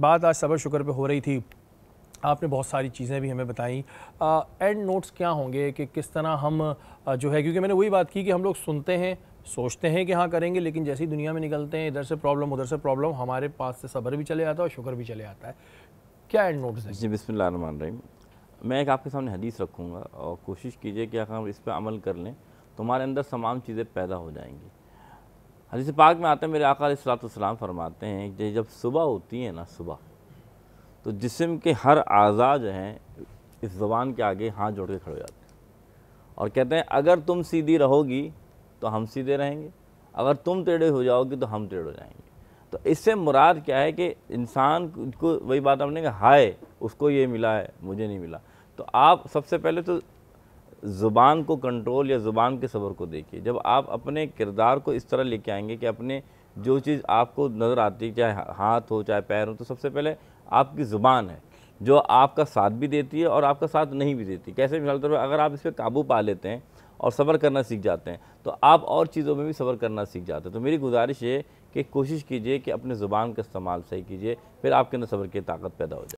बात आज सबर शुक्र पे हो रही थी आपने बहुत सारी चीज़ें भी हमें बताई एंड नोट्स क्या होंगे कि किस तरह हम आ, जो है क्योंकि मैंने वही बात की कि हम लोग सुनते हैं सोचते हैं कि हाँ करेंगे लेकिन जैसे ही दुनिया में निकलते हैं इधर से प्रॉब्लम उधर से प्रॉब्लम हमारे पास से सबर भी चले जाता है और शुक्र भी चले आता है क्या एंड नोट्स है जी बिस्मिल्लाहमान मैं एक आपके सामने हदीस रखूँगा और कोशिश कीजिए कि अगर हम इस पर अमल कर लें तो हमारे अंदर तमाम चीज़ें पैदा हो जाएंगी हदीस पाक में आते हैं मेरे आका सलाम फरमाते हैं कि जब सुबह होती है ना सुबह तो जिसम के हर आज़ा जो हैं इस ज़बान के आगे हाथ जोड़ के खड़े हो जाते हैं और कहते हैं अगर तुम सीधी रहोगी तो हम सीधे रहेंगे अगर तुम टेढ़े हो जाओगे तो हम टेढ़े हो जाएंगे तो इससे मुराद क्या है कि इंसान को वही बात आपने कहा हाय उसको ये मिला है मुझे नहीं मिला तो आप सबसे पहले तो ज़ुबान को कंट्रोल या ज़ुबान के सबर को देखिए जब आप अपने किरदार को इस तरह लेके आएंगे कि अपने जो चीज़ आपको नज़र आती है चाहे हाथ हो चाहे पैर हो तो सबसे पहले आपकी ज़ुबान है जो आपका साथ भी देती है और आपका साथ नहीं भी देती कैसे मिसाल तौर पर अगर आप इस पर काबू पा लेते हैं और सबर करना सीख जाते हैं तो आप और चीज़ों में भी सबर करना सीख जाते हैं तो मेरी गुजारिश ये कि कोशिश कीजिए कि अपने ज़ुबान का इस्तेमाल सही कीजिए फिर आपके अंदर सबर की ताकत पैदा हो जाए